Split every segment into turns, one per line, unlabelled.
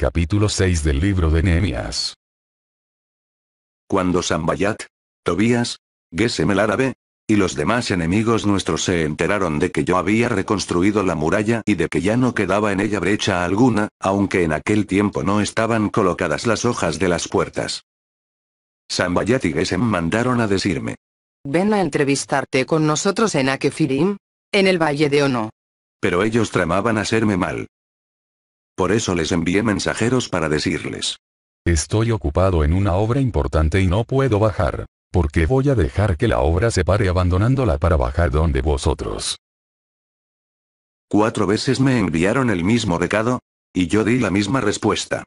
Capítulo 6 del libro de Nehemías. Cuando Sambayat, Tobías, Gesem el árabe, y los demás enemigos nuestros se enteraron de que yo había reconstruido la muralla y de que ya no quedaba en ella brecha alguna, aunque en aquel tiempo no estaban colocadas las hojas de las puertas. Sambayat y Gesem mandaron a decirme.
Ven a entrevistarte con nosotros en Akefirim, en el Valle de Ono.
Pero ellos tramaban hacerme mal. Por eso
les envié mensajeros para decirles. Estoy ocupado en una obra importante y no puedo bajar. Porque voy a dejar que la obra se pare abandonándola para bajar donde vosotros.
Cuatro veces me enviaron el mismo recado, y yo di la misma respuesta.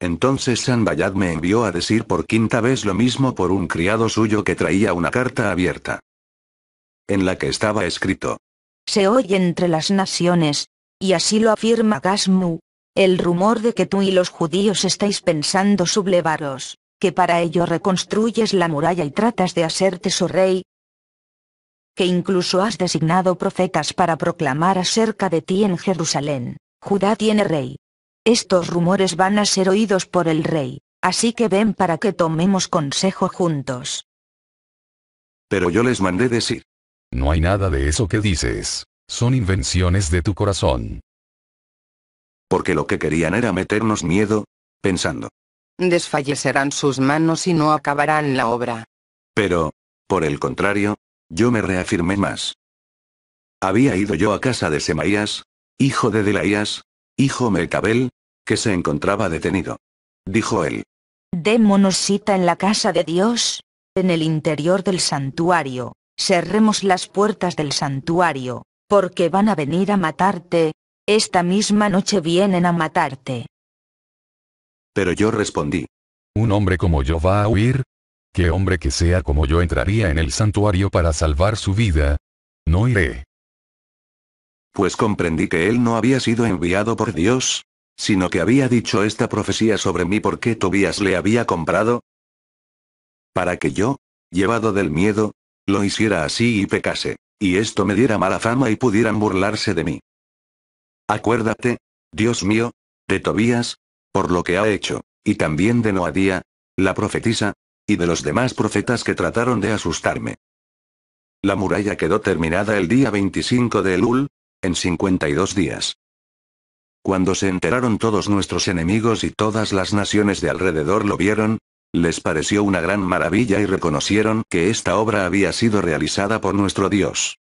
Entonces San Bayad me envió a decir por quinta vez lo mismo por un criado suyo que traía una carta abierta. En la que estaba escrito.
Se oye entre las naciones, y así lo afirma Gasmu. El rumor de que tú y los judíos estáis pensando sublevaros, que para ello reconstruyes la muralla y tratas de hacerte su rey, que incluso has designado profetas para proclamar acerca de ti en Jerusalén, Judá tiene rey. Estos rumores van a ser oídos por el rey, así que ven para que tomemos consejo juntos.
Pero yo les mandé decir. No hay nada de eso que dices. Son invenciones de tu corazón. Porque lo que querían era meternos miedo, pensando.
Desfallecerán sus manos y no acabarán la obra.
Pero, por el contrario, yo me reafirmé más. Había ido yo a casa de Semaías, hijo de Delaías, hijo Mecabel, que se encontraba detenido. Dijo él.
Démonos cita en la casa de Dios, en el interior del santuario, cerremos las puertas del santuario, porque van a venir a matarte, esta misma noche vienen a matarte.
Pero yo respondí. ¿Un hombre como yo va a huir? ¿Qué hombre que sea como yo entraría en el santuario para salvar su vida? No iré. Pues comprendí que él no había sido enviado por Dios,
sino que había dicho esta profecía sobre mí porque Tobías le había comprado. Para que yo, llevado del miedo, lo hiciera así y pecase y esto me diera mala fama y pudieran burlarse de mí. Acuérdate, Dios mío, de Tobías, por lo que ha hecho, y también de Noadía, la profetisa, y de los demás profetas que trataron de asustarme. La muralla quedó terminada el día 25 de Elul, en 52 días. Cuando se enteraron todos nuestros enemigos y todas las naciones de alrededor lo vieron, les pareció una gran maravilla y reconocieron que esta obra había sido realizada por nuestro Dios.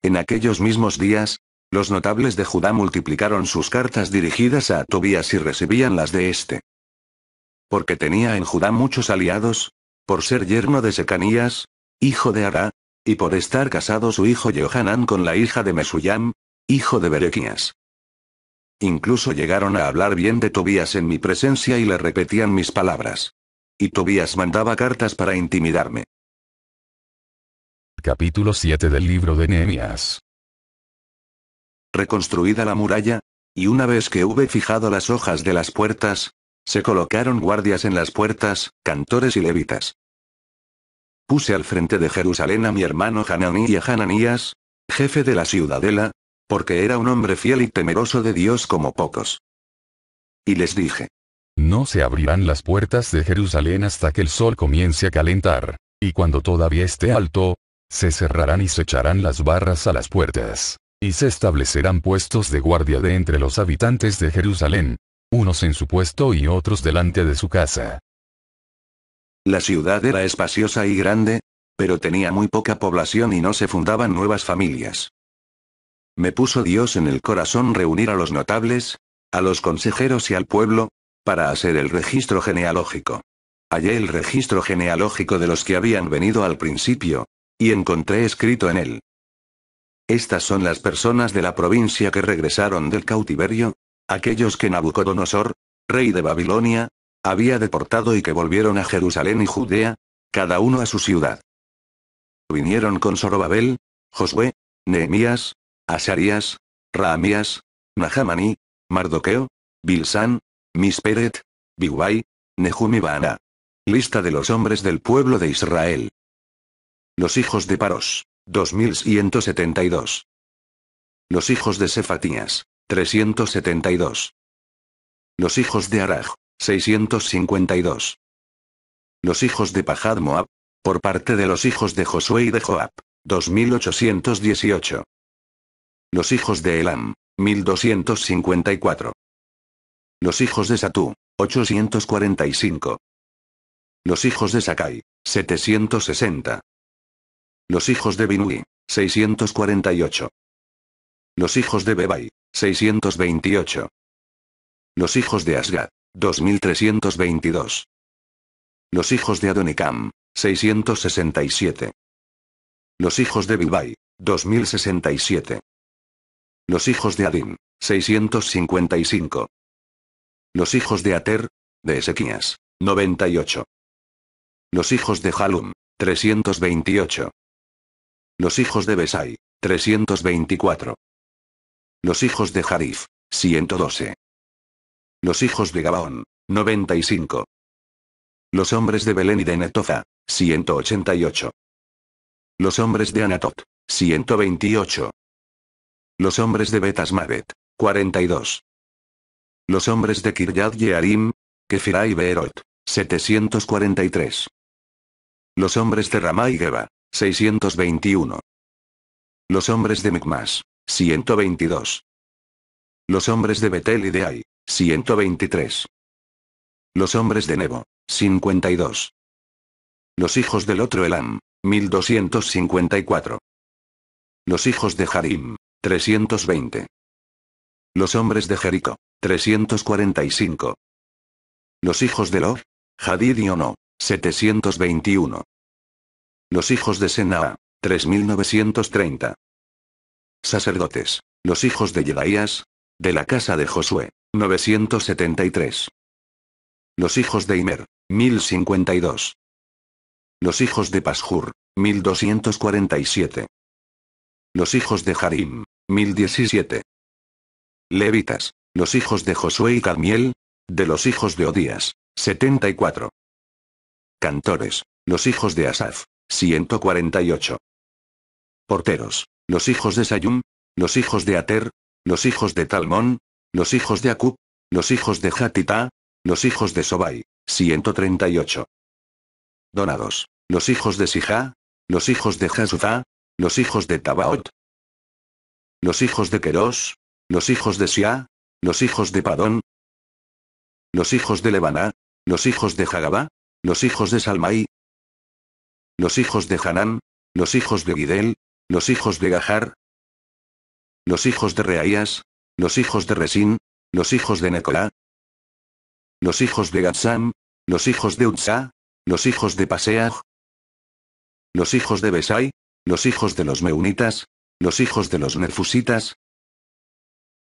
En aquellos mismos días, los notables de Judá multiplicaron sus cartas dirigidas a Tobías y recibían las de este. Porque tenía en Judá muchos aliados, por ser yerno de Secanías, hijo de Ara, y por estar casado su hijo Johanan con la hija de Mesuyam, hijo de Berequías. Incluso llegaron a hablar bien de Tobías en mi presencia y le repetían mis palabras. Y Tobías mandaba cartas para intimidarme. Capítulo 7 del libro de Nehemías. Reconstruida la muralla, y una vez que hube fijado las hojas de las puertas, se colocaron guardias en las puertas, cantores y levitas. Puse al frente de Jerusalén a mi hermano Hananí y a Hananías, jefe de la ciudadela, porque era un hombre fiel y temeroso de Dios como pocos.
Y les dije, no se abrirán las puertas de Jerusalén hasta que el sol comience a calentar. Y cuando todavía esté alto, se cerrarán y se echarán las barras a las puertas. Y se establecerán puestos de guardia de entre los habitantes de Jerusalén, unos en su puesto y otros delante de su casa.
La ciudad era espaciosa y grande, pero tenía muy poca población y no se fundaban nuevas familias. Me puso Dios en el corazón reunir a los notables, a los consejeros y al pueblo, para hacer el registro genealógico. Hallé el registro genealógico de los que habían venido al principio, y encontré escrito en él. Estas son las personas de la provincia que regresaron del cautiverio, aquellos que Nabucodonosor, rey de Babilonia, había deportado y que volvieron a Jerusalén y Judea, cada uno a su ciudad. Vinieron con Sorobabel, Josué, Nehemías, Asarías, Ramías, Nahamaní, Mardoqueo, Bilsán, Misperet, Peret. Biwai. Nehumi Lista de los hombres del pueblo de Israel. Los hijos de Paros. 2172. Los hijos de Cefatías. 372. Los hijos de Araj. 652. Los hijos de Pajad Moab. Por parte de los hijos de Josué y de Joab. 2818. Los hijos de Elam. 1254. Los hijos de Satú. 845. Los hijos de Sakai. 760. Los hijos de Binui. 648. Los hijos de Bebai. 628. Los hijos de Asgad. 2322. Los hijos de Adonicam. 667. Los hijos de Bibai, 2067. Los hijos de Adin. 655. Los hijos de Ater, de Ezequías, 98. Los hijos de Jalum, 328. Los hijos de Besai, 324. Los hijos de Jarif, 112. Los hijos de Gabaón, 95. Los hombres de Belén y de Netofa, 188. Los hombres de Anatot, 128. Los hombres de Betasmavet, 42. Los hombres de Kiryat Yearim, Kefirá y Beerot. 743. Los hombres de Ramá y Geba. 621. Los hombres de Mikmas, 122. Los hombres de Betel y de Ai. 123. Los hombres de Nebo. 52. Los hijos del otro Elam. 1254. Los hijos de Harim. 320. Los hombres de Jerico 345. Los hijos de Lor Hadid y Ono. 721. Los hijos de Senaa. 3930. Sacerdotes. Los hijos de jelaías De la casa de Josué. 973. Los hijos de Imer. 1052. Los hijos de Pashur. 1247. Los hijos de Harim. 1017. Levitas. Los hijos de Josué y Cadmiel. De los hijos de Odías. 74. Cantores. Los hijos de Asaf. 148. Porteros. Los hijos de Sayum. Los hijos de Ater. Los hijos de Talmón. Los hijos de Acub. Los hijos de Hatita. Los hijos de Sobai. 138. Donados. Los hijos de Sija, Los hijos de Jasufá. Los hijos de Tabaot.
Los hijos de Queros los hijos de Sia, los hijos de Padón, los hijos de Lebaná, los hijos de Jagabá, los hijos de Salmaí, los hijos de Hanán, los hijos de Gidel, los hijos de Gajar, los hijos de Reaías, los hijos de Resín, los hijos de Necolá, los hijos de Gatsam, los hijos de Utsá, los
hijos de Paseaj, los hijos de Besai, los hijos de los Meunitas, los hijos de los Nefusitas,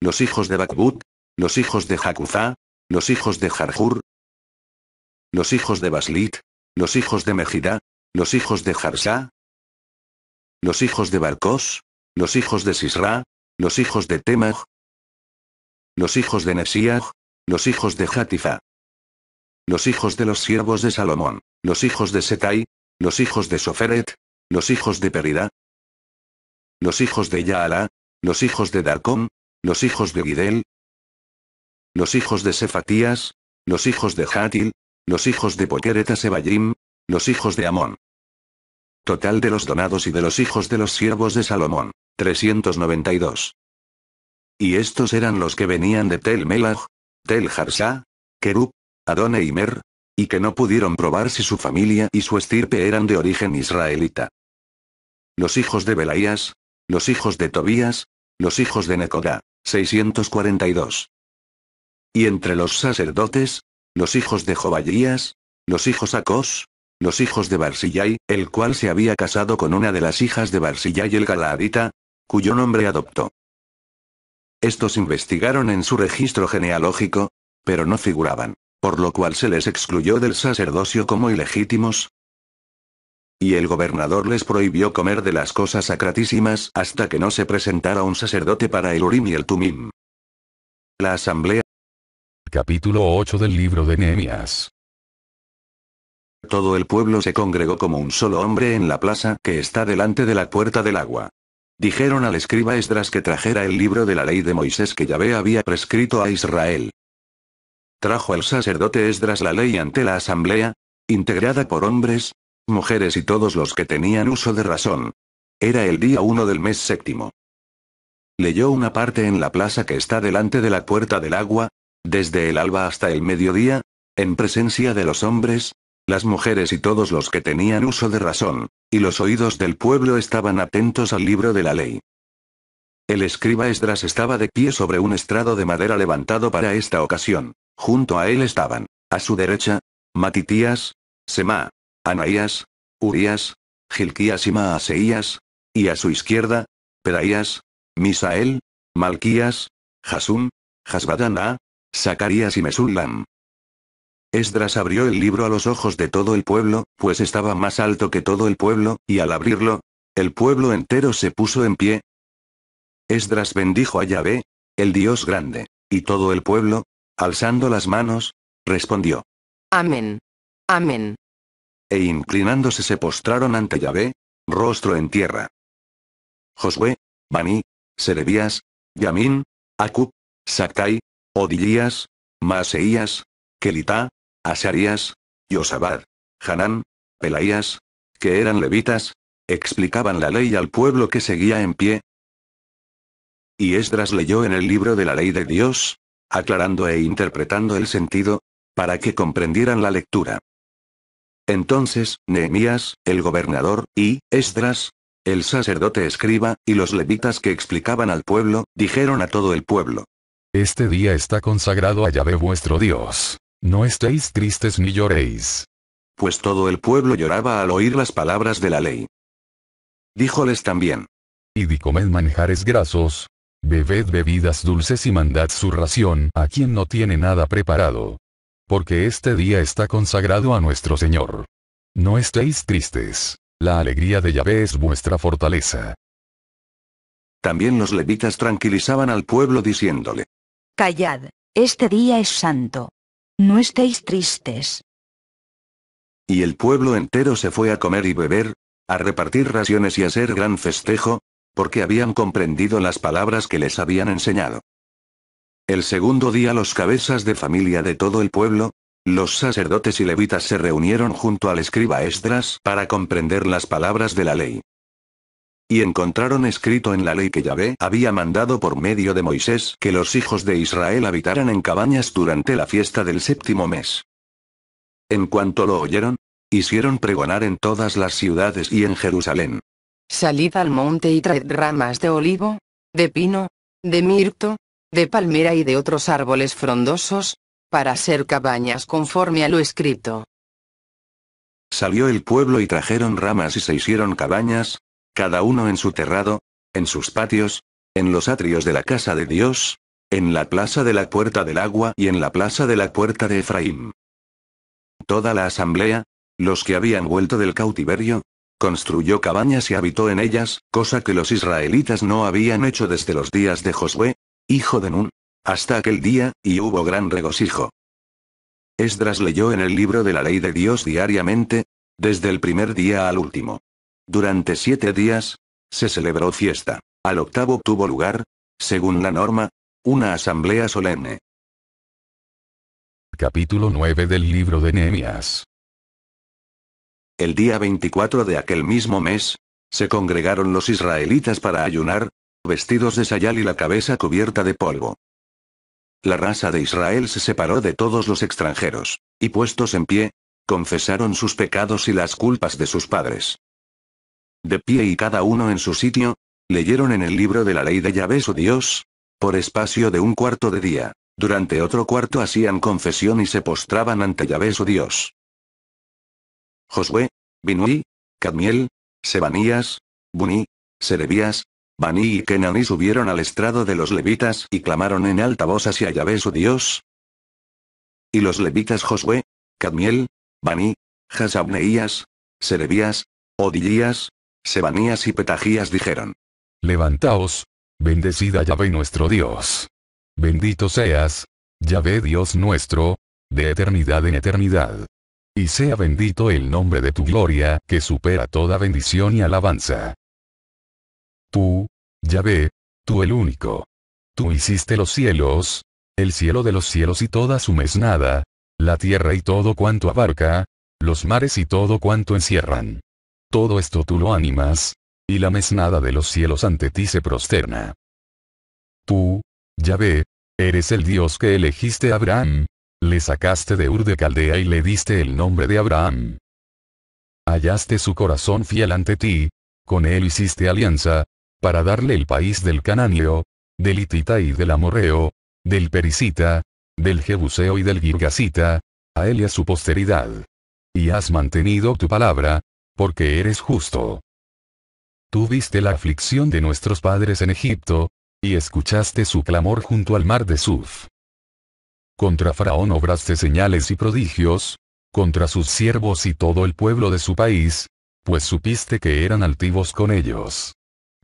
los hijos de Bakbut, los hijos de Jacuzá, los hijos de Jarjur, los hijos de Baslit, los hijos de Mejida, los hijos de Jarsá, los hijos de Barcos, los hijos de Sisra, los hijos de Temaj, los hijos de Nesiah, los hijos de Jatifa, los hijos de los siervos de Salomón, los
hijos de Setai, los hijos de Soferet, los hijos de Perida, los hijos de Yaala, los hijos de Darcom, los hijos de Gidel,
los hijos de Sefatías, los hijos de Hatil, los hijos de Poquereta Sebayim, los hijos de Amón. Total de los donados y de los hijos de los siervos de Salomón, 392. Y estos eran los que venían de Tel Melach, Tel Harsá, Kerub, Adón e Imer, y que no pudieron probar si su familia y su estirpe eran de origen israelita. Los hijos de Belaías, los hijos de Tobías, los hijos de Necodá, 642. Y entre los sacerdotes, los hijos de Jovallías, los hijos Acos, los hijos de Barsillai, el cual se había casado con una de las hijas de Barsillai el Galaadita, cuyo nombre adoptó. Estos investigaron en su registro genealógico, pero no figuraban, por lo cual se les excluyó del sacerdocio como ilegítimos, y el gobernador les prohibió comer de las cosas sacratísimas hasta que no se presentara un sacerdote para el Urim y el Tumim. La asamblea. Capítulo 8 del libro de Nehemías. Todo el pueblo se congregó como un solo hombre en la plaza que está delante de la puerta del agua. Dijeron al escriba Esdras que trajera el libro de la ley de Moisés que Yahvé había prescrito a Israel. Trajo el sacerdote Esdras la ley ante la asamblea, integrada por hombres, mujeres y todos los que tenían uso de razón. Era el día 1 del mes séptimo. Leyó una parte en la plaza que está delante de la puerta del agua, desde el alba hasta el mediodía, en presencia de los hombres, las mujeres y todos los que tenían uso de razón, y los oídos del pueblo estaban atentos al libro de la ley. El escriba Esdras estaba de pie sobre un estrado de madera levantado para esta ocasión. Junto a él estaban, a su derecha, Matitías, Semá, Anaías, Urias, Gilquías y Maaseías, y a su izquierda, Peraías, Misael, Malquías, Jasum, Jasbadana, Zacarías y Mesullam. Esdras abrió el libro a los ojos de todo el pueblo, pues estaba más alto que todo el pueblo, y al abrirlo, el pueblo entero se puso en pie. Esdras bendijo a Yahvé, el Dios grande, y todo el pueblo, alzando las manos, respondió.
Amén. Amén
e inclinándose se postraron ante Yahvé, rostro en tierra. Josué, Baní, Serebías, Yamín, Acub, Sactai, Odilías, Maseías, Kelitá, Asarías, Yosabad, Hanán, Pelaías, que eran levitas, explicaban la ley al pueblo que seguía en pie. Y Esdras leyó en el libro de la ley de Dios, aclarando e interpretando el sentido, para que comprendieran la lectura. Entonces, Nehemías, el gobernador, y, Esdras, el sacerdote escriba, y los
levitas que explicaban al pueblo, dijeron a todo el pueblo. Este día está consagrado a Yahvé vuestro Dios. No estéis tristes ni lloréis. Pues todo el pueblo lloraba al oír las palabras de la ley. Díjoles también. Y di comed manjares grasos. Bebed bebidas dulces y mandad su ración a quien no tiene nada preparado porque este día está consagrado a nuestro Señor. No estéis tristes. La alegría de Yahvé es vuestra fortaleza. También los levitas tranquilizaban al pueblo diciéndole,
Callad, este día es santo. No estéis tristes.
Y el pueblo entero se fue a comer y beber, a repartir raciones y a hacer gran festejo, porque habían comprendido las palabras que les habían enseñado. El segundo día los cabezas de familia de todo el pueblo, los sacerdotes y levitas se reunieron junto al escriba Esdras para comprender las palabras de la ley. Y encontraron escrito en la ley que Yahvé había mandado por medio de Moisés que los hijos de Israel habitaran en cabañas durante la fiesta del séptimo mes. En cuanto lo oyeron, hicieron pregonar en todas las ciudades y en Jerusalén.
Salid al monte y traed ramas de olivo, de pino, de mirto, de palmera y de otros árboles frondosos, para hacer cabañas conforme a lo escrito.
Salió el pueblo y trajeron ramas y se hicieron cabañas, cada uno en su terrado, en sus patios, en los atrios de la casa de Dios, en la plaza de la puerta del agua y en la plaza de la puerta de Efraín. Toda la asamblea, los que habían vuelto del cautiverio, construyó cabañas y habitó en ellas, cosa que los israelitas no habían hecho desde los días de Josué, hijo de Nun. Hasta aquel día, y hubo gran regocijo. Esdras leyó en el libro de la ley de Dios diariamente, desde el primer día al último. Durante siete días, se celebró fiesta.
Al octavo tuvo lugar, según la norma, una asamblea solemne. Capítulo 9 del libro de Nehemías.
El día 24 de aquel mismo mes, se congregaron los israelitas para ayunar, vestidos de sayal y la cabeza cubierta de polvo. La raza de Israel se separó de todos los extranjeros, y puestos en pie, confesaron sus pecados y las culpas de sus padres. De pie y cada uno en su sitio, leyeron en el libro de la ley de Yahvé su Dios, por espacio de un cuarto de día, durante otro cuarto hacían confesión y se postraban ante Yahvé su Dios. Josué, Binui, Cadmiel, Sebanías, Buní, Serebías, Bani y Kenaní subieron al estrado de los levitas y clamaron en alta voz hacia Yahvé su Dios. Y los levitas Josué, Cadmiel, Bani, Hasabneías, Serebías, Odillías, Sebanías y Petajías dijeron.
Levantaos, bendecida Yahvé nuestro Dios. Bendito seas, Yahvé Dios nuestro, de eternidad en eternidad. Y sea bendito el nombre de tu gloria, que supera toda bendición y alabanza. Tú, Yahvé, tú el único. Tú hiciste los cielos, el cielo de los cielos y toda su mesnada, la tierra y todo cuanto abarca, los mares y todo cuanto encierran. Todo esto tú lo animas, y la mesnada de los cielos ante ti se prosterna. Tú, Yahvé, eres el Dios que elegiste a Abraham, le sacaste de Ur de Caldea y le diste el nombre de Abraham. Hallaste su corazón fiel ante ti, con él hiciste alianza, para darle el país del cananeo, del Itita y del amorreo, del perisita, del jebuseo y del girgasita, a él y a su posteridad. Y has mantenido tu palabra, porque eres justo. Tuviste viste la aflicción de nuestros padres en Egipto, y escuchaste su clamor junto al mar de Suf. Contra Faraón obraste señales y prodigios, contra sus siervos y todo el pueblo de su país, pues supiste que eran altivos con ellos.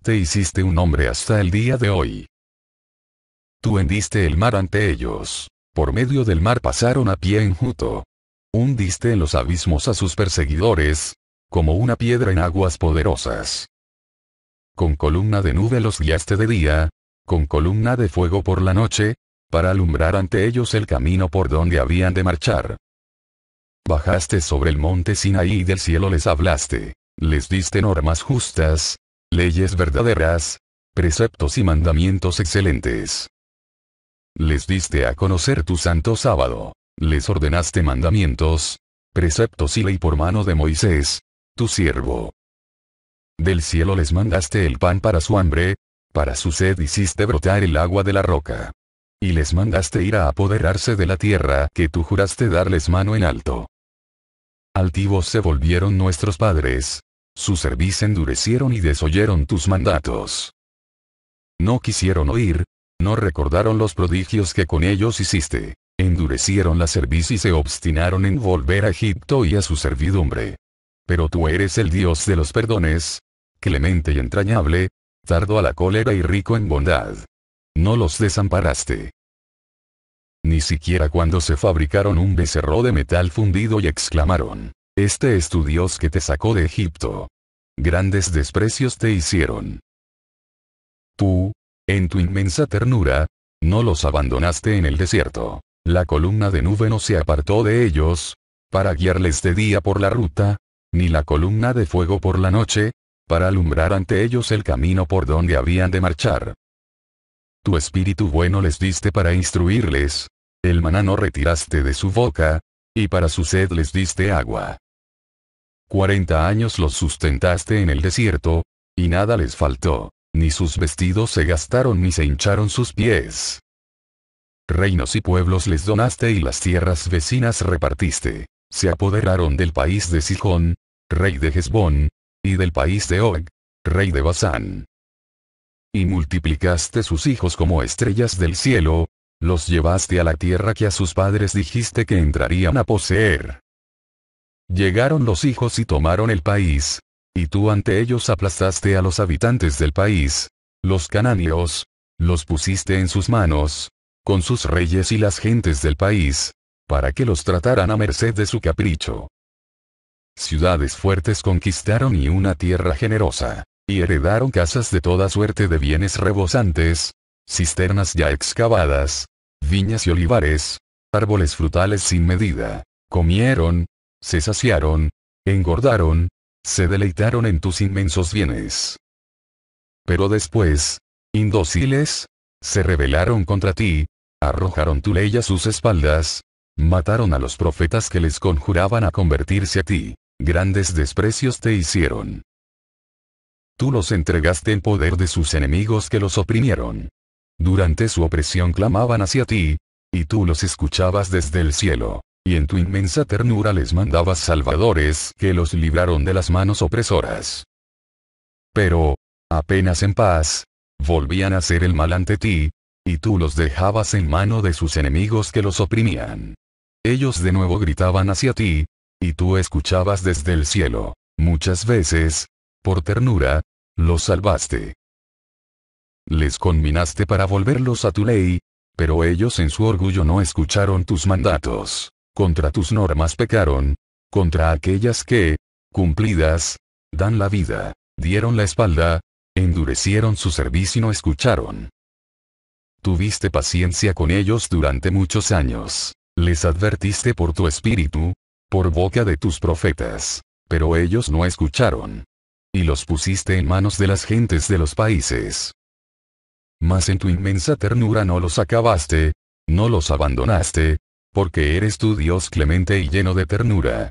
Te hiciste un hombre hasta el día de hoy. Tú hendiste el mar ante ellos. Por medio del mar pasaron a pie enjuto. Hundiste en los abismos a sus perseguidores, como una piedra en aguas poderosas. Con columna de nube los guiaste de día, con columna de fuego por la noche, para alumbrar ante ellos el camino por donde habían de marchar. Bajaste sobre el monte Sinaí y del cielo les hablaste, les diste normas justas, leyes verdaderas, preceptos y mandamientos excelentes. Les diste a conocer tu santo sábado, les ordenaste mandamientos, preceptos y ley por mano de Moisés, tu siervo. Del cielo les mandaste el pan para su hambre, para su sed hiciste brotar el agua de la roca. Y les mandaste ir a apoderarse de la tierra que tú juraste darles mano en alto. Altivos se volvieron nuestros padres, su cerviz endurecieron y desoyeron tus mandatos. No quisieron oír, no recordaron los prodigios que con ellos hiciste, endurecieron la cerviz y se obstinaron en volver a Egipto y a su servidumbre. Pero tú eres el Dios de los perdones, clemente y entrañable, tardo a la cólera y rico en bondad. No los desamparaste. Ni siquiera cuando se fabricaron un becerro de metal fundido y exclamaron, este es tu Dios que te sacó de Egipto. Grandes desprecios te hicieron. Tú, en tu inmensa ternura, no los abandonaste en el desierto. La columna de nube no se apartó de ellos, para guiarles de día por la ruta, ni la columna de fuego por la noche, para alumbrar ante ellos el camino por donde habían de marchar. Tu espíritu bueno les diste para instruirles, el maná no retiraste de su boca, y para su sed les diste agua. Cuarenta años los sustentaste en el desierto, y nada les faltó, ni sus vestidos se gastaron ni se hincharon sus pies. Reinos y pueblos les donaste y las tierras vecinas repartiste. Se apoderaron del país de Sijón, rey de Hezbón, y del país de Og, rey de Basán. Y multiplicaste sus hijos como estrellas del cielo, los llevaste a la tierra que a sus padres dijiste que entrarían a poseer. Llegaron los hijos y tomaron el país. Y tú ante ellos aplastaste a los habitantes del país. Los cananeos. Los pusiste en sus manos. Con sus reyes y las gentes del país. Para que los trataran a merced de su capricho. Ciudades fuertes conquistaron y una tierra generosa. Y heredaron casas de toda suerte de bienes rebosantes. Cisternas ya excavadas. Viñas y olivares. Árboles frutales sin medida. Comieron, se saciaron, engordaron, se deleitaron en tus inmensos bienes. Pero después, indóciles, se rebelaron contra ti, arrojaron tu ley a sus espaldas, mataron a los profetas que les conjuraban a convertirse a ti, grandes desprecios te hicieron. Tú los entregaste en poder de sus enemigos que los oprimieron. Durante su opresión clamaban hacia ti, y tú los escuchabas desde el cielo y en tu inmensa ternura les mandabas salvadores que los libraron de las manos opresoras. Pero, apenas en paz, volvían a hacer el mal ante ti, y tú los dejabas en mano de sus enemigos que los oprimían. Ellos de nuevo gritaban hacia ti, y tú escuchabas desde el cielo, muchas veces, por ternura, los salvaste. Les conminaste para volverlos a tu ley, pero ellos en su orgullo no escucharon tus mandatos contra tus normas pecaron, contra aquellas que, cumplidas, dan la vida, dieron la espalda, endurecieron su servicio y no escucharon. Tuviste paciencia con ellos durante muchos años, les advertiste por tu espíritu, por boca de tus profetas, pero ellos no escucharon. Y los pusiste en manos de las gentes de los países. Mas en tu inmensa ternura no los acabaste, no los abandonaste, porque eres tu Dios clemente y lleno de ternura.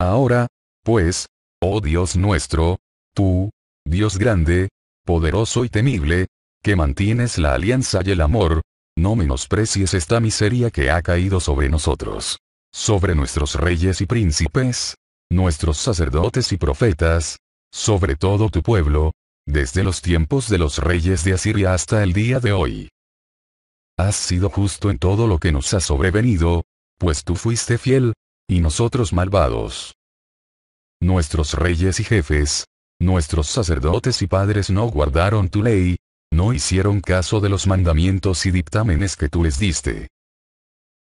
Ahora, pues, oh Dios nuestro, tú, Dios grande, poderoso y temible, que mantienes la alianza y el amor, no menosprecies esta miseria que ha caído sobre nosotros, sobre nuestros reyes y príncipes, nuestros sacerdotes y profetas, sobre todo tu pueblo, desde los tiempos de los reyes de Asiria hasta el día de hoy has sido justo en todo lo que nos ha sobrevenido, pues tú fuiste fiel, y nosotros malvados. Nuestros reyes y jefes, nuestros sacerdotes y padres no guardaron tu ley, no hicieron caso de los mandamientos y dictámenes que tú les diste.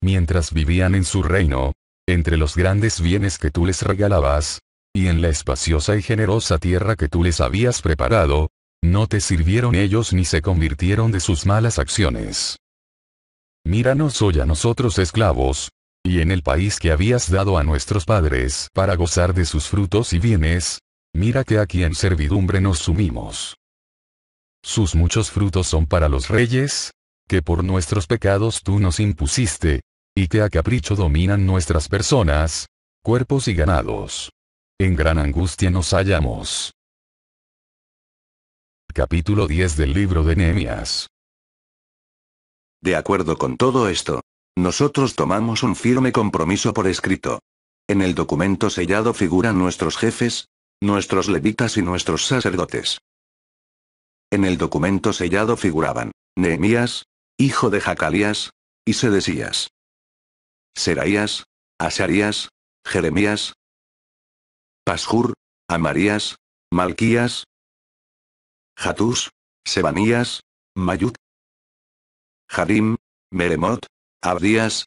Mientras vivían en su reino, entre los grandes bienes que tú les regalabas, y en la espaciosa y generosa tierra que tú les habías preparado, no te sirvieron ellos ni se convirtieron de sus malas acciones. Míranos hoy a nosotros esclavos, y en el país que habías dado a nuestros padres para gozar de sus frutos y bienes, mira que aquí en servidumbre nos sumimos. Sus muchos frutos son para los reyes, que por nuestros pecados tú nos impusiste, y que a capricho dominan nuestras personas, cuerpos y ganados.
En gran angustia nos hallamos. Capítulo 10 del libro de Nehemías. De acuerdo con todo esto.
Nosotros tomamos un firme compromiso por escrito. En el documento sellado figuran nuestros jefes, nuestros levitas y nuestros sacerdotes. En el documento sellado figuraban, Nehemías, hijo de Jacalías, y Sedesías.
Seraías, Asarías, Jeremías, Pasjur, Amarías, Malquías, Jatús, Sebanías, Mayut, Harim, Meremot, Abdías,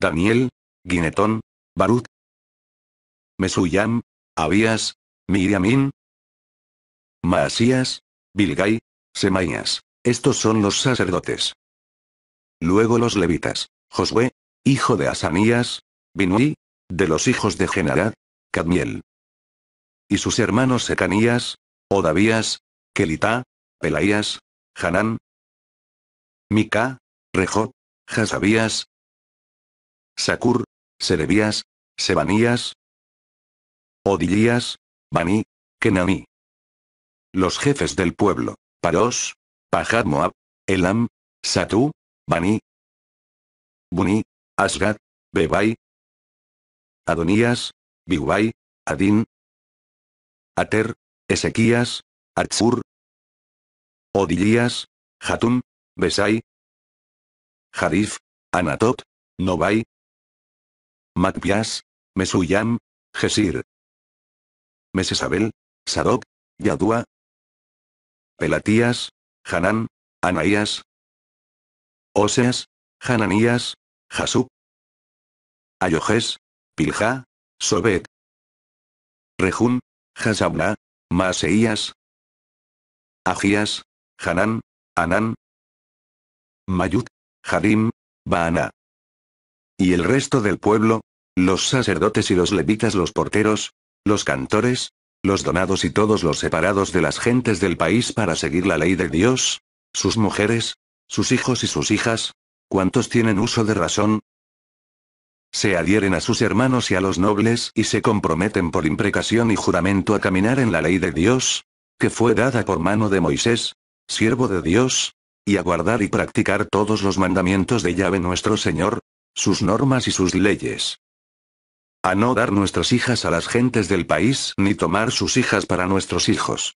Daniel, Ginetón, Barut, Mesuyam, Abías, Miriamín, Maasías, Bilgai, Semaías. Estos son los sacerdotes. Luego los
levitas, Josué, hijo de Asanías, Binui, de los hijos de Genarad,
Cadmiel. Y sus hermanos Secanías, Odavías, Kelita, Pelaías, Hanán, Mika, Rejot, Hasabías, Sakur, Serebías, Sebanías, Odilías, Bani, Kenami. Los jefes del pueblo, Paros, Pajadmoab, Moab, Elam, Satú, Bani, Buni, Asgad, Bebai, Adonías, Bibai, Adin, Ater, Ezequías, Atsur, Odilías, Hatun, Besai. Jarif. Anatot. Novai, Matbias, Mesuyam. Gesir. Mesesabel. Sadok, Yadua. Pelatías. Hanan, Anaías. Oseas. Hananías. jasup, Ayojes. Pilja. Sobek. Rejun. Hasabna. Maseías. Agías. Hanan, Anán. Mayut, Harim, Baana, ¿Y el resto del pueblo? Los sacerdotes y los levitas, los
porteros, los cantores, los donados y todos los separados de las gentes del país para seguir la ley de Dios, sus mujeres, sus hijos y sus hijas, ¿cuántos tienen uso de razón? Se adhieren a sus hermanos y a los nobles y se comprometen por imprecación y juramento a caminar en la ley de Dios, que fue dada por mano de Moisés, siervo de Dios, y a guardar y practicar todos los mandamientos de llave nuestro Señor, sus normas y sus leyes. A no dar nuestras hijas a las gentes del país, ni tomar sus hijas para nuestros hijos.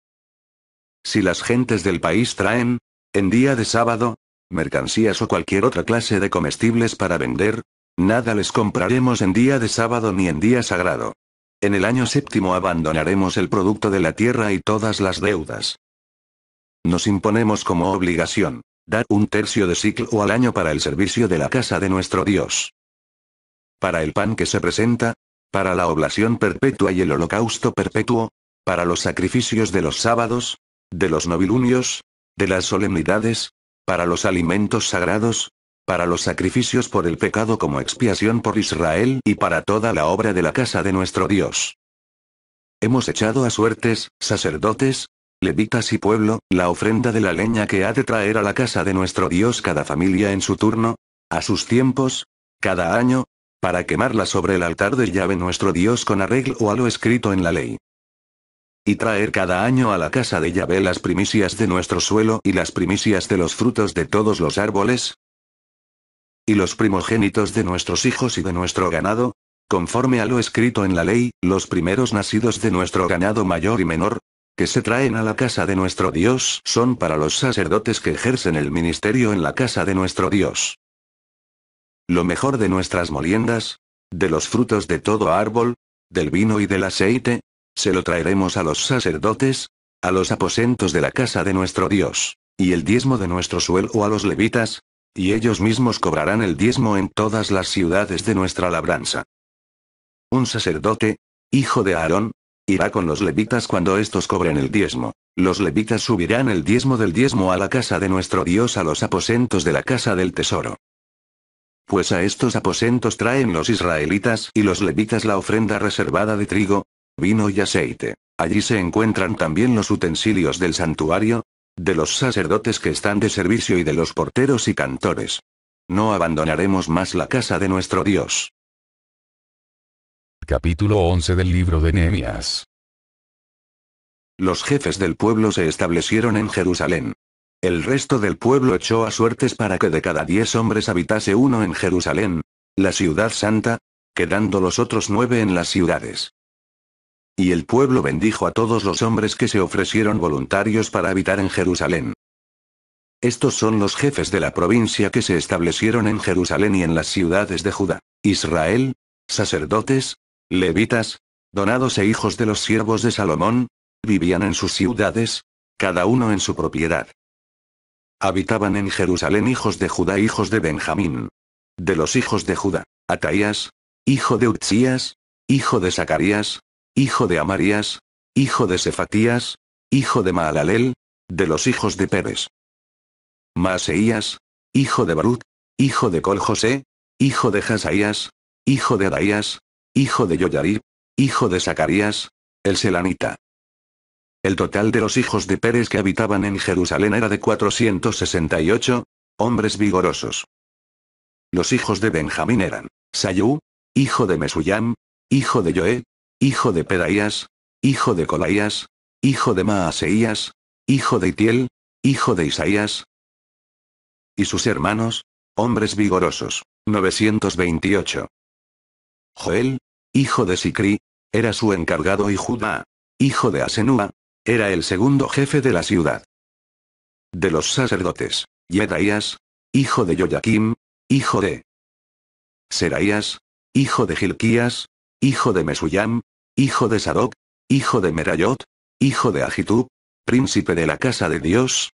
Si las gentes del país traen, en día de sábado, mercancías o cualquier otra clase de comestibles para vender, nada les compraremos en día de sábado ni en día sagrado. En el año séptimo abandonaremos el producto de la tierra y todas las deudas. Nos imponemos como obligación, dar un tercio de ciclo al año para el servicio de la casa de nuestro Dios. Para el pan que se presenta, para la oblación perpetua y el holocausto perpetuo, para los sacrificios de los sábados, de los novilunios, de las solemnidades, para los alimentos sagrados, para los sacrificios por el pecado como expiación por Israel y para toda la obra de la casa de nuestro Dios. Hemos echado a suertes, sacerdotes, levitas y pueblo, la ofrenda de la leña que ha de traer a la casa de nuestro Dios cada familia en su turno, a sus tiempos, cada año, para quemarla sobre el altar de Yahvé nuestro Dios con arreglo a lo escrito en la ley. Y traer cada año a la casa de Yahvé las primicias de nuestro suelo y las primicias de los frutos de todos los árboles. Y los primogénitos de nuestros hijos y de nuestro ganado, conforme a lo escrito en la ley, los primeros nacidos de nuestro ganado mayor y menor, que se traen a la casa de nuestro Dios son para los sacerdotes que ejercen el ministerio en la casa de nuestro Dios. Lo mejor de nuestras moliendas, de los frutos de todo árbol, del vino y del aceite, se lo traeremos a los sacerdotes, a los aposentos de la casa de nuestro Dios, y el diezmo de nuestro suelo a los levitas, y ellos mismos cobrarán el diezmo en todas las ciudades de nuestra labranza. Un sacerdote, hijo de Aarón, Irá con los levitas cuando estos cobren el diezmo. Los levitas subirán el diezmo del diezmo a la casa de nuestro Dios a los aposentos de la casa del tesoro. Pues a estos aposentos traen los israelitas y los levitas la ofrenda reservada de trigo, vino y aceite. Allí se encuentran también los utensilios del santuario, de los sacerdotes que están de servicio y de los porteros y cantores. No abandonaremos más la casa de nuestro Dios. Capítulo 11 del libro de Nehemías. Los jefes del pueblo se establecieron en Jerusalén. El resto del pueblo echó a suertes para que de cada diez hombres habitase uno en Jerusalén, la ciudad santa, quedando los otros nueve en las ciudades. Y el pueblo bendijo a todos los hombres que se ofrecieron voluntarios para habitar en Jerusalén. Estos son los jefes de la provincia que se establecieron en Jerusalén y en las ciudades de Judá, Israel, sacerdotes, levitas, donados e hijos de los siervos de Salomón, vivían en sus ciudades, cada uno en su propiedad. Habitaban en Jerusalén hijos de Judá, hijos de Benjamín. De los hijos de Judá, Ataías, hijo de Utsías, hijo de Zacarías, hijo de Amarías, hijo de Sefatías hijo de Maalalel, de los hijos de Pérez. Maaseías, hijo de Barut, hijo de Col José, hijo de Jasaías, hijo de Adaías, hijo de Yoyarib, hijo de Zacarías, el Selanita. El total de los hijos de Pérez que habitaban en Jerusalén era de 468, hombres vigorosos. Los hijos de Benjamín eran, Sayú, hijo de Mesuyam, hijo de Joé, hijo de Pedaías, hijo de Colaías, hijo de Maaseías, hijo de Itiel, hijo de Isaías. Y sus hermanos, hombres vigorosos, 928. Joel, hijo de Sicri, era su encargado y Judá, hijo de Asenúa, era el segundo jefe de la ciudad. De los sacerdotes, Yedaías, hijo de Joyaquim, hijo de Seraías, hijo de Gilquías, hijo de Mesuyam, hijo de Sadoc, hijo de Merayot, hijo de Agitub, príncipe de la casa de Dios,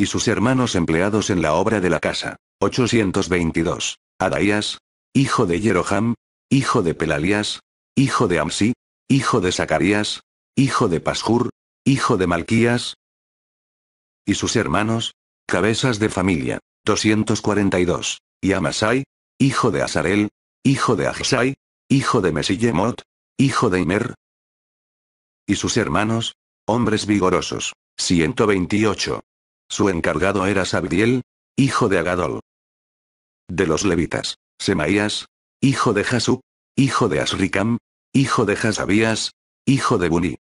y sus hermanos empleados en la obra de la casa. 822. Adaías, hijo de Jeroham, hijo de Pelalías, hijo de Amsí, hijo de Zacarías, hijo de Pasjur, hijo de Malquías. Y sus hermanos, cabezas de familia, 242, y Amasai, hijo de Azarel, hijo de Ajsai, hijo de Mesillemot, hijo de Imer. Y sus hermanos, hombres vigorosos, 128. Su encargado era Sabdiel, hijo de Agadol. De los levitas, Semaías, hijo de Jasub, hijo de Asricam, hijo de Hasabías, hijo de Buni.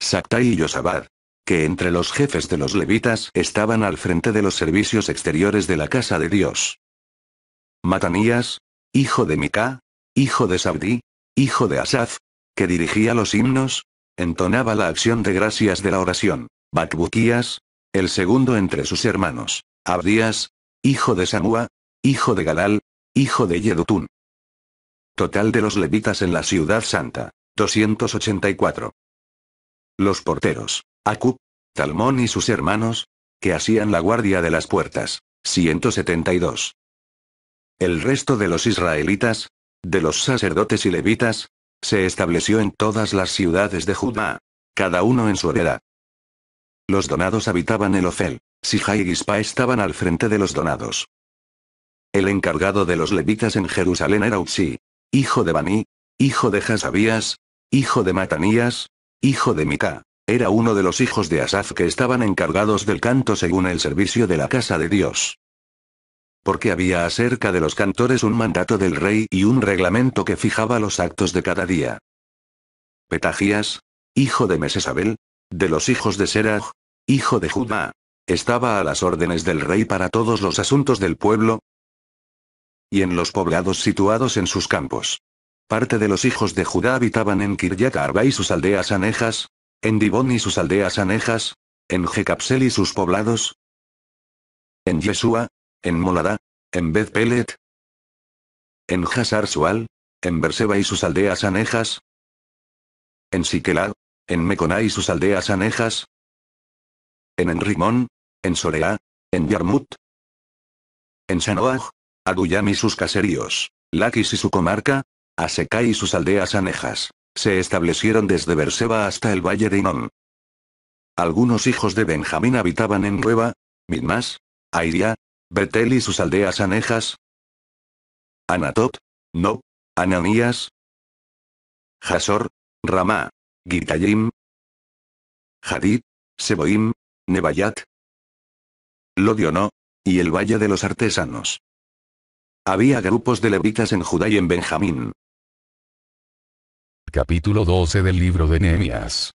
Saktai y Yosabad, que entre los jefes de los levitas estaban al frente de los servicios exteriores de la casa de Dios. Matanías, hijo de Mica, hijo de Sabdi, hijo de Asaf, que dirigía los himnos, entonaba la acción de gracias de la oración. Batbuquías, el segundo entre sus hermanos, Abdías, hijo de Samúa, hijo de Galal, hijo de Yedutun. Total de los levitas en la ciudad santa. 284. Los porteros, Acub, Talmón y sus hermanos, que hacían la guardia de las puertas. 172. El resto de los israelitas, de los sacerdotes y levitas, se estableció en todas las ciudades de Judá, cada uno en su heredad. Los donados habitaban el Ofel, Sija y Gispa estaban al frente de los donados, el encargado de los levitas en Jerusalén era Uzi. Hijo de Baní. Hijo de Jasabías. Hijo de Matanías. Hijo de Mica. Era uno de los hijos de Asaf que estaban encargados del canto según el servicio de la casa de Dios. Porque había acerca de los cantores un mandato del rey y un reglamento que fijaba los actos de cada día. Petagías, hijo de Mesesabel, de los hijos de Seraj, hijo de Judá, estaba a las órdenes del rey para todos los asuntos del pueblo, y en los poblados situados en sus campos. Parte de los hijos de Judá habitaban en Kiryat Arba y sus aldeas anejas, en Dibón y sus aldeas anejas, en Jecapsel y sus poblados, en Yeshua, en Molada, en Beth Pelet, en Hazar Sual, en Berseba y sus aldeas anejas,
en Siquelá, en Meconá y sus aldeas anejas, en Enrimón, en Sorea, en Yarmut, en Sanoaj,
Aduyam y sus caseríos, Lakis y su comarca, Asekai y sus aldeas anejas. Se establecieron desde Berseba hasta el valle de Inón. Algunos hijos
de Benjamín habitaban en Rueba, Midmas, Airia, Betel y sus aldeas anejas. Anatot, No, Ananías, Jasor, Ramá, Gitayim, Hadid, Seboim, Nebayat, no y el Valle de los Artesanos. Había grupos de levitas en Judá y en Benjamín. Capítulo 12 del libro de Nehemías.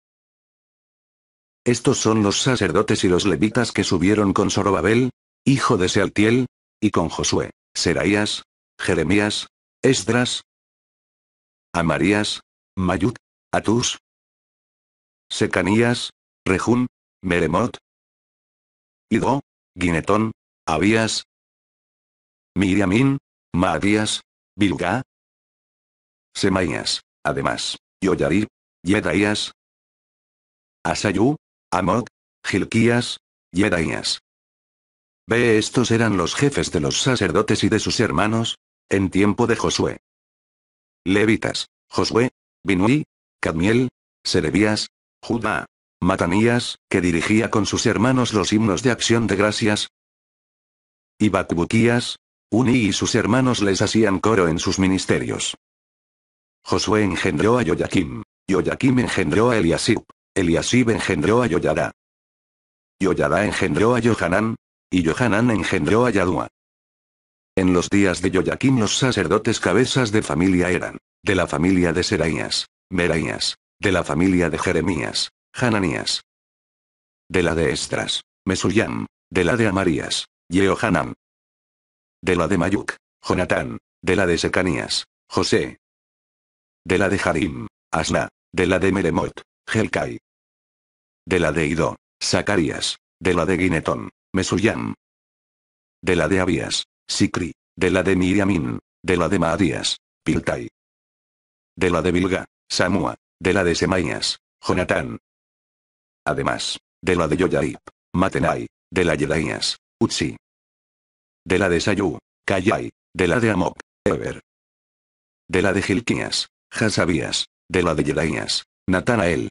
Estos son los
sacerdotes y los levitas que subieron con Zorobabel, hijo de Sealtiel, y con Josué,
Seraías, Jeremías, Esdras, Amarías, Mayut, Atus, Secanías, Rejún, Meremot, Ido, Guinetón, Abías, Miriamín, Maadías, Bilga, Semaías, además, Yoyarí, Yedaías, Asayú, Amog, Gilquías, Yedaías. Ve estos eran los jefes de los sacerdotes
y de sus hermanos, en tiempo de Josué. Levitas, Josué, Binui, Cadmiel, Serebías, Judá, Matanías, que dirigía con sus hermanos los himnos de acción de gracias, y Uni y sus hermanos les hacían coro en sus ministerios. Josué engendró a Yoyakim. Yoyakim engendró a Eliasib. Eliasib engendró a Yoyada. Yoyada engendró a Johanán. Y Johanán engendró a Yadua. En los días de Yoyakim los sacerdotes cabezas de familia eran, de la familia de Seraías, Meraías, de la familia de Jeremías, Hananías, de la de Estras, Mesuyam, de la de Amarías, Yeohanan, de la de Mayuk. Jonatán. De la de Secanías. José. De la de Harim. Asna. De la de Meremot. Helkai. De la de Ido. Zacarías. De la de Guinetón. Mesuyam. De la de Abías. Sicri, De la de Miriamín, De la de Maadías. Piltai. De la de Bilga.
Samua. De la de Semaías. Jonatán. Además. De la de Yoyarip, Matenai. De la Yedaías. Utsi. De la de Sayú, Kayai. De la de Amok. Ever. De la de Gilquías. Hasabías.
De la de Yedaías. Natanael.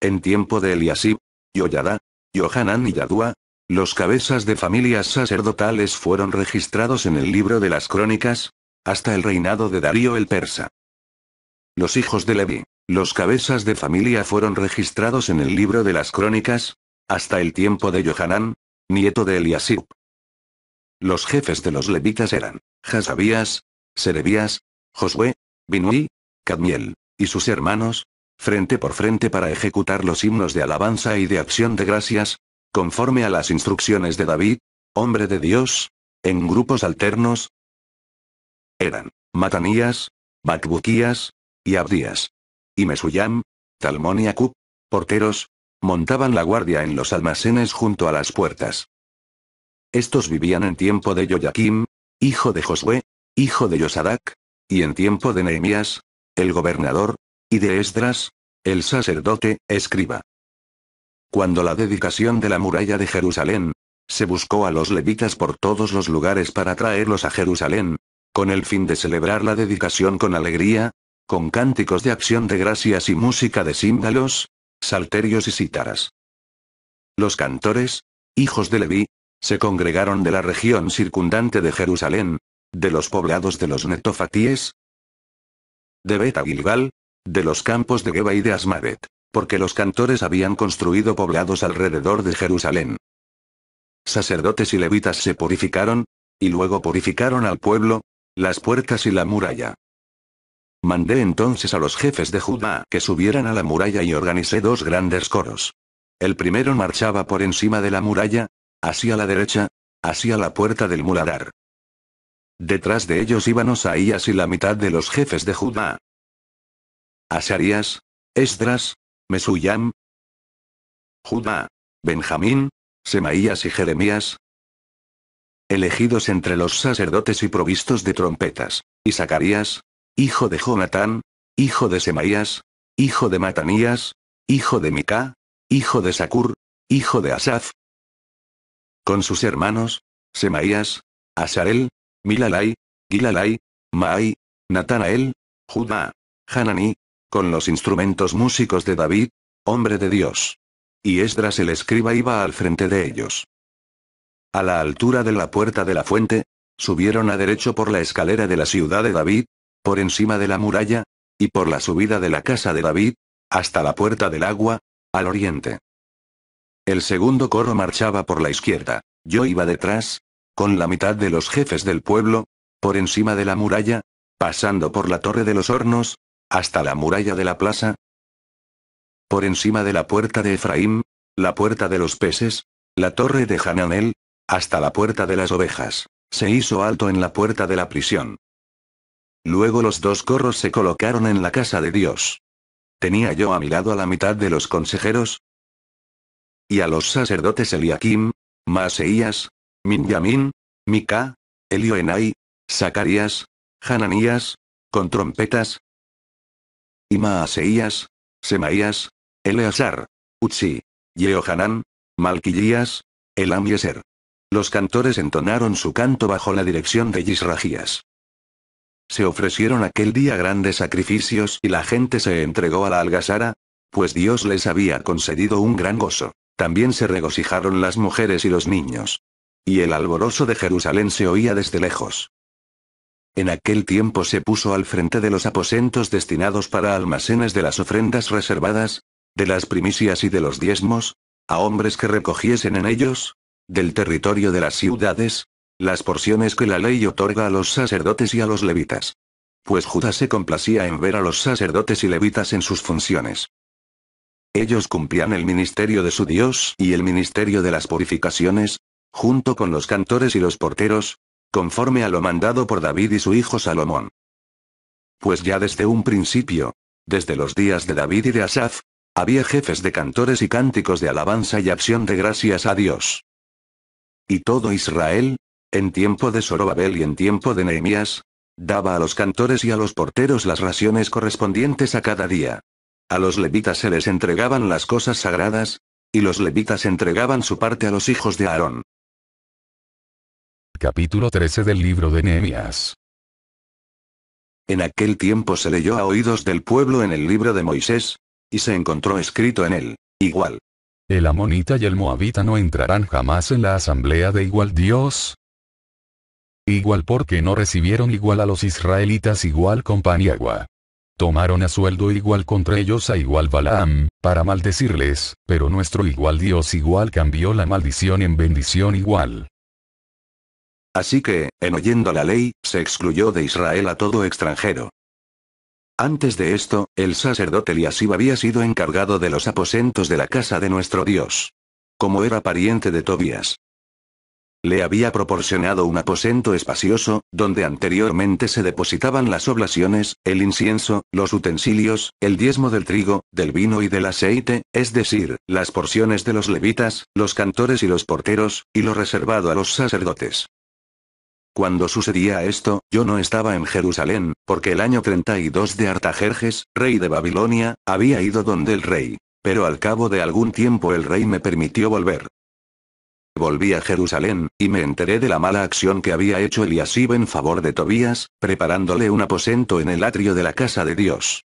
En tiempo de Eliasib, Yoyada, Yohanan y Yadua, los cabezas de familias sacerdotales fueron registrados en el libro de las crónicas, hasta el reinado de Darío el Persa. Los hijos de Levi, los cabezas de familia fueron registrados en el libro de las crónicas, hasta el tiempo de Yohanan, nieto de Eliasib. Los jefes de los levitas eran Jasabías, Serebías, Josué, Binui, Cadmiel, y sus hermanos, frente por frente para ejecutar los himnos de alabanza y de acción de gracias, conforme a las instrucciones de David, hombre de Dios, en grupos alternos. Eran Matanías, Batbuquías, y Abdías. Y Mesuyam, Talmón y Acub, porteros, montaban la guardia en los almacenes junto a las puertas. Estos vivían en tiempo de Joaquim, hijo de Josué, hijo de Josadac, y en tiempo de Nehemías, el gobernador, y de Esdras, el sacerdote, escriba. Cuando la dedicación de la muralla de Jerusalén, se buscó a los levitas por todos los lugares para traerlos a Jerusalén, con el fin de celebrar la dedicación con alegría, con cánticos de acción de gracias y música de címbalos, salterios y cítaras. Los cantores, hijos de Leví, se congregaron de la región circundante de Jerusalén, de los poblados de los netofatíes, de Beta de los campos de Geba y de Asmabet, porque los cantores habían construido poblados alrededor de Jerusalén. Sacerdotes y levitas se purificaron, y luego purificaron al pueblo, las puertas y la muralla. Mandé entonces a los jefes de Judá que subieran a la muralla y organicé dos grandes coros. El primero marchaba por encima de la muralla, Hacia la derecha. Hacia la puerta del muladar. Detrás de ellos iban Osaías y la mitad de los jefes de Judá.
Asarías, Esdras, Mesuyam, Judá, Benjamín, Semaías y Jeremías. Elegidos entre los
sacerdotes y provistos de trompetas, y Zacarías, hijo de Jonatán, hijo de Semaías, hijo de Matanías, hijo de Mica, hijo de Sacur,
hijo de Asaf, con sus hermanos, Semaías, Asarel, Milalai, Gilalai, Maai, Natanael, Judá, Hanani,
con los instrumentos músicos de David, hombre de Dios. Y Esdras el escriba iba al frente de ellos. A la altura de la puerta de la fuente, subieron a derecho por la escalera de la ciudad de David, por encima de la muralla, y por la subida de la casa de David, hasta la puerta del agua, al oriente. El segundo corro marchaba por la izquierda. Yo iba detrás, con la mitad de los jefes del pueblo, por encima de la muralla, pasando por la torre de los hornos, hasta la muralla de la plaza, por encima de la puerta de Efraín, la puerta de los peces, la torre de Hananel, hasta la puerta de las ovejas. Se hizo alto en la puerta de la prisión. Luego los dos corros se colocaron en la casa de Dios. Tenía yo a mi lado a la mitad de los consejeros, y a los sacerdotes Eliakim, Maaseías, Minyamin, Mica, Elioenai, Zacarías, Hananías, con trompetas, y Maaseías, Semaías, Eleazar, Utsi, Yeohanan, Malquillías, Elam Los cantores entonaron su canto bajo la dirección de Yisragías. Se ofrecieron aquel día grandes sacrificios y la gente se entregó a la algazara, pues Dios les había concedido un gran gozo. También se regocijaron las mujeres y los niños. Y el alboroso de Jerusalén se oía desde lejos. En aquel tiempo se puso al frente de los aposentos destinados para almacenes de las ofrendas reservadas, de las primicias y de los diezmos, a hombres que recogiesen en ellos, del territorio de las ciudades, las porciones que la ley otorga a los sacerdotes y a los levitas. Pues Judá se complacía en ver a los sacerdotes y levitas en sus funciones. Ellos cumplían el ministerio de su Dios y el ministerio de las purificaciones, junto con los cantores y los porteros, conforme a lo mandado por David y su hijo Salomón. Pues ya desde un principio, desde los días de David y de Asaf, había jefes de cantores y cánticos de alabanza y acción de gracias a Dios. Y todo Israel, en tiempo de Zorobabel y en tiempo de Nehemías, daba a los cantores y a los porteros las raciones correspondientes a cada día. A los levitas se les entregaban las cosas sagradas, y los levitas entregaban su parte a los hijos de Aarón. Capítulo 13 del libro de Nehemías. En aquel tiempo se leyó a oídos del pueblo
en el libro de Moisés, y se encontró escrito en él, igual. El amonita y el moabita no entrarán jamás en la asamblea de igual Dios. Igual porque no recibieron igual a los israelitas igual con pan agua. Tomaron a sueldo igual contra ellos a igual Balaam, para maldecirles, pero nuestro igual Dios igual cambió la maldición en bendición igual. Así que, en oyendo
la ley, se excluyó de Israel a todo extranjero. Antes de esto, el sacerdote Eliasib había sido encargado de los aposentos de la casa de nuestro Dios. Como era pariente de Tobías, le había proporcionado un aposento espacioso, donde anteriormente se depositaban las oblaciones, el incienso, los utensilios, el diezmo del trigo, del vino y del aceite, es decir, las porciones de los levitas, los cantores y los porteros, y lo reservado a los sacerdotes. Cuando sucedía esto, yo no estaba en Jerusalén, porque el año 32 de Artajerjes, rey de Babilonia, había ido donde el rey. Pero al cabo de algún tiempo el rey me permitió volver. Volví a Jerusalén, y me enteré de la mala acción que había hecho Eliasib en favor de Tobías, preparándole un aposento en el atrio de la casa de Dios.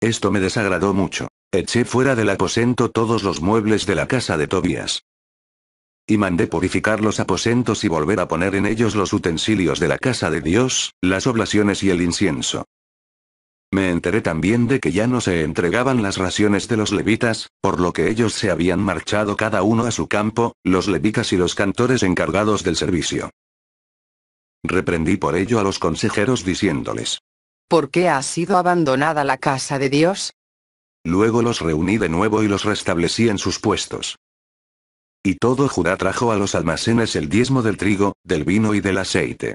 Esto me desagradó mucho. Eché fuera del aposento todos los muebles de la casa de Tobías. Y mandé purificar los aposentos y volver a poner en ellos los utensilios de la casa de Dios, las oblaciones y el incienso. Me enteré también de que ya no se entregaban las raciones de los levitas, por lo que ellos se habían marchado cada uno a su campo, los levitas y los cantores encargados del servicio. Reprendí por ello a los consejeros diciéndoles,
¿Por qué ha sido abandonada la casa de Dios?
Luego los reuní de nuevo y los restablecí en sus puestos. Y todo Judá trajo a los almacenes el diezmo del trigo, del vino y del aceite.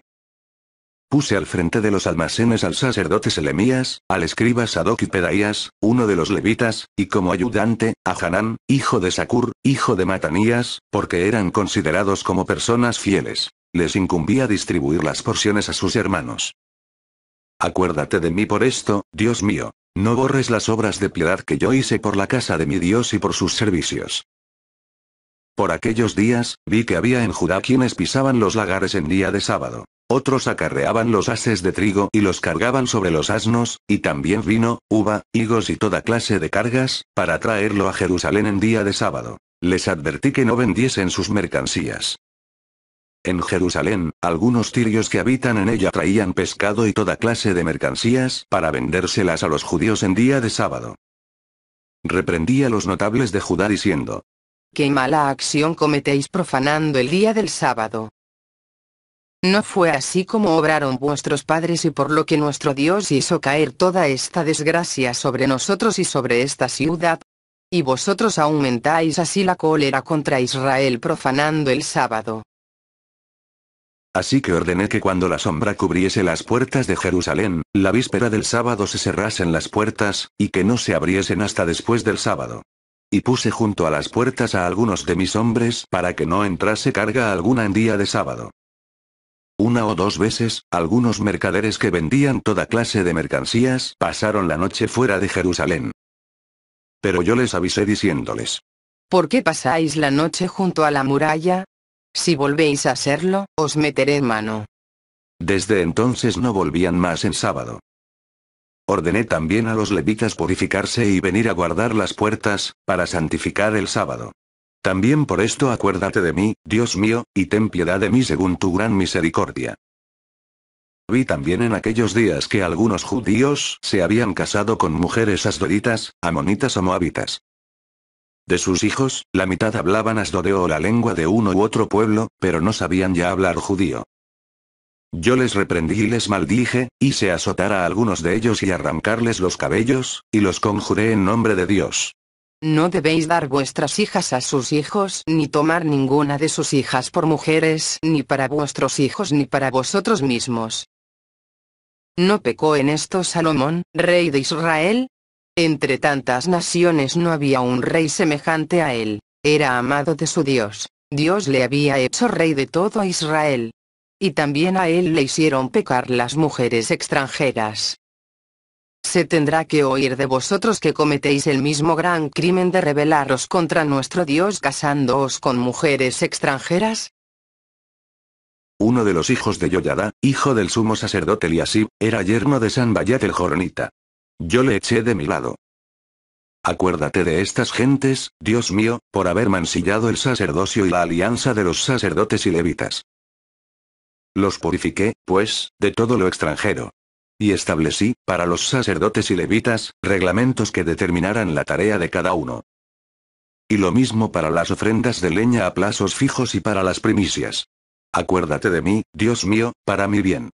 Puse al frente de los almacenes al sacerdote Selemías, al escriba Sadoc y Pedaías, uno de los levitas, y como ayudante, a Hanán, hijo de Sacur, hijo de Matanías, porque eran considerados como personas fieles. Les incumbía distribuir las porciones a sus hermanos. Acuérdate de mí por esto, Dios mío. No borres las obras de piedad que yo hice por la casa de mi Dios y por sus servicios. Por aquellos días, vi que había en Judá quienes pisaban los lagares en día de sábado. Otros acarreaban los ases de trigo y los cargaban sobre los asnos, y también vino, uva, higos y toda clase de cargas, para traerlo a Jerusalén en día de sábado. Les advertí que no vendiesen sus mercancías. En Jerusalén, algunos tirios que habitan en ella traían pescado y toda clase de mercancías para vendérselas a los judíos en día de sábado. Reprendí a los notables de Judá diciendo,
Qué mala acción cometéis profanando el día del sábado. No fue así como obraron vuestros padres y por lo que nuestro Dios hizo caer toda esta desgracia sobre nosotros y sobre esta ciudad. Y vosotros aumentáis así la cólera contra Israel profanando el sábado.
Así que ordené que cuando la sombra cubriese las puertas de Jerusalén, la víspera del sábado se cerrasen las puertas, y que no se abriesen hasta después del sábado. Y puse junto a las puertas a algunos de mis hombres para que no entrase carga alguna en día de sábado. Una o dos veces, algunos mercaderes que vendían toda clase de mercancías pasaron la noche fuera de Jerusalén. Pero yo les avisé diciéndoles,
¿Por qué pasáis la noche junto a la muralla? Si volvéis a hacerlo, os meteré mano.
Desde entonces no volvían más en sábado. Ordené también a los levitas purificarse y venir a guardar las puertas, para santificar el sábado. También por esto acuérdate de mí, Dios mío, y ten piedad de mí según tu gran misericordia. Vi también en aquellos días que algunos judíos se habían casado con mujeres asdoditas, amonitas o moabitas. De sus hijos, la mitad hablaban asdodeo o la lengua de uno u otro pueblo, pero no sabían ya hablar judío. Yo les reprendí y les maldije, hice azotar a algunos de ellos y arrancarles los cabellos, y los conjuré en nombre de Dios,
no debéis dar vuestras hijas a sus hijos, ni tomar ninguna de sus hijas por mujeres, ni para vuestros hijos ni para vosotros mismos. ¿No pecó en esto Salomón, rey de Israel? Entre tantas naciones no había un rey semejante a él, era amado de su Dios, Dios le había hecho rey de todo Israel. Y también a él le hicieron pecar las mujeres extranjeras se tendrá que oír de vosotros que cometéis el mismo gran crimen de rebelaros contra nuestro Dios casándoos con mujeres extranjeras?
Uno de los hijos de Yoyada, hijo del sumo sacerdote Eliasib, era yerno de San Bayat el Joronita. Yo le eché de mi lado. Acuérdate de estas gentes, Dios mío, por haber mancillado el sacerdocio y la alianza de los sacerdotes y levitas. Los purifiqué, pues, de todo lo extranjero, y establecí, para los sacerdotes y levitas, reglamentos que determinaran la tarea de cada uno. Y lo mismo para las ofrendas
de leña a plazos fijos y para las primicias. Acuérdate de mí, Dios mío, para mi bien.